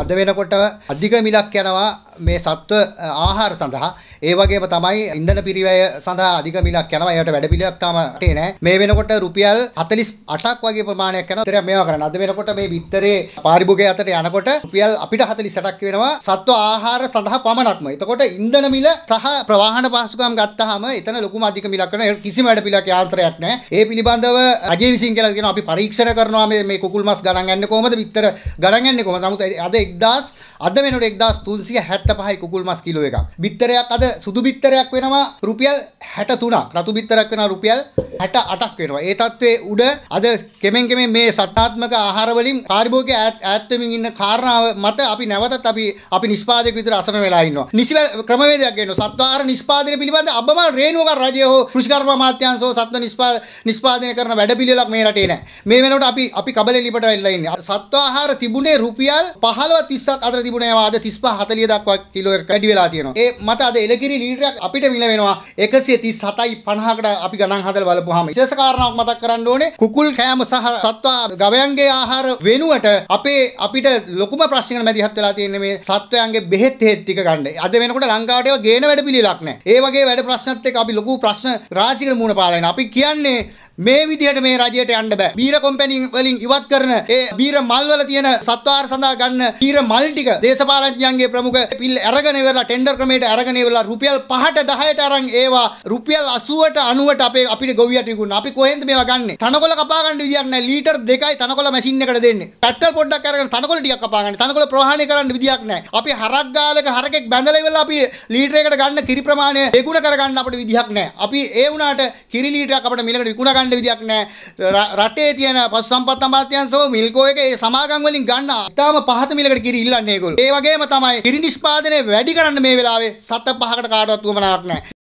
අද වෙනකොට අධික මිලක් යනවා මේ සත්ව ආහාර සඳහා ඒ වගේම තමයි ඉන්ධන පිරිවැය සඳහා අධික මිලක් යනවා. ඒකට වැඩ පිළිවෙලක් තාම අටේ නැහැ. මේ වෙනකොට රුපියල් 48ක් වගේ ප්‍රමාණයක් යනවා. ඉතින් මේවා කරන්න. අද වෙනකොට මේ විත්තරේ පාරිභෝගිකය අතර යනකොට රුපියල් අපිට 48ක් වෙනවා සත්ව ආහාර සඳහා පමණක්ම. එතකොට ඉන්ධන මිල සහ ප්‍රවාහන පහසුකම් ගත්තාම එතන ලොකුම අධික මිලක් වෙනවා. කිසිම වැඩ පිළිවෙලක් යාන්ත්‍රයක් නැහැ. ඒ පිළිබඳව අජේ විසින් කියලා කියනවා අපි පරීක්ෂණ කරනවා මේ මේ කුකුල් මස් ගණන් ගන්න කොහොමද විත්තර ගණන් ගන්න කොහොමද. නමුත් අද 1000 අද වෙනකොට 1375යි කුකුල් මස් කිලෝ එකක්. විත්තරයක් අද සුදු බිත්තරයක් වෙනවා රුපියල් 63ක් රතු බිත්තරයක් වෙනවා රුපියල් 68ක් වෙනවා. ඒ තත්ත්වයේ උඩ අද කෙමෙන් කෙමෙන් මේ සත්‍යාත්මක ආහාර වලින් කාර්බෝගේ ඈත් වෙමින් ඉන්න කාරණාව මත අපි නැවතත් අපි අපි නිෂ්පාදක විතර අසන වෙලා ඉන්නවා. නිසිවැ ක්‍රමවේදයක් ගන්නවා. සත්වාහාර නිෂ්පාදනය පිළිබඳ අබමල් රේණුවක රජය හෝ කෘෂිකර්ම අමාත්‍යාංශ හෝ සත්ව නිෂ්පාදනය කරන වැඩපිළිවෙලක් මේ රටේ නැහැ. මේ වෙනකොට අපි අපි කබලේ ලිපට වෙලා ඉන්නේ. සත්ව ආහාර තිබුණේ රුපියල් 15 30ක් අතර තිබුණේ ආද 35 40 දක්වා කිලෝ එකට වැඩි වෙලා තියෙනවා. ඒ මත අද එළකිරි ලීටරයක් අපිට මිල වෙනවා 137යි 50කට අපි ගණන් හදලා බලපුවාම විශේෂ කාරණාවක් මතක් කරන්න ඕනේ කුකුල් කෑම සහ සත්ව ගවයන්ගේ ආහාර වෙනුවට අපේ අපිට ලොකුම ප්‍රශ්නයකට මැදිහත් වෙලා තියෙන්නේ මේ සත්වයන්ගේ බෙහෙත් හේත් ටික ගන්න. අද වෙනකොට ලංකාවට ඒවා ගේන වැඩ පිළිලක් නැහැ. ඒ වගේ වැඩ ප්‍රශ්නත් එක්ක අපි ලොකු ප්‍රශ්න රාශියකට මුහුණ පාලා ඉන්නේ. අපි කියන්නේ මේ විදිහට මේ රජයට යන්න බෑ. බීර කොම්පැනි වලින් ඉවත් කරන ඒ බීර මල් වල තියෙන සත්වාර සඳහා ගන්න බීර මල් ටික දේශපාලඥයන්ගේ ප්‍රමුඛ පිල් අරගෙන ඉවරලා ටෙන්ඩර් ක්‍රමයට අරගෙන ඉවරලා රුපියල් 5ට 10ට අරන් ඒවා රුපියල් 80ට 90ට අපේ අපිට ගොවියට විකුණන. අපි කොහෙන්ද මේවා ගන්නෙ? තනකොළ කපා ගන්න විදියක් නැහැ. ලීටර් 2යි තනකොළ මැෂින් එකට දෙන්නේ. පැට්ටල් පොඩ්ඩක් අරගෙන තනකොළ ටිකක් කපා ගන්න. තනකොළ ප්‍රහාණය කරන්න විදියක් නැහැ. අපි හරක් ගාලක හරකෙක් බැඳලා ඉවරලා අපි ලීටරයකට ගන්න කිරි ප්‍රමාණය දෙගුණ කරගන්න අපිට විදියක් නැහැ. අපි ඒ වුණාට කිරි ලීටරයක් අපිට මිලකට විකුණ ගන්න ගන්න විදියක් නැහැ. රටේ තියෙන පසු සම්පත් අමාත්‍යාංශෝ මිල්කෝ එක ඒ සමාගම් වලින් ගන්න. ඊටාම පහත මිලකට කිරි ඉල්ලන්නේ ඒගොල්ලෝ. ඒ වගේම තමයි කිරි නිෂ්පාදනය වැඩි කරන්න මේ වෙලාවේ සත පහකට කාටවත් උවමනාවක් නැහැ.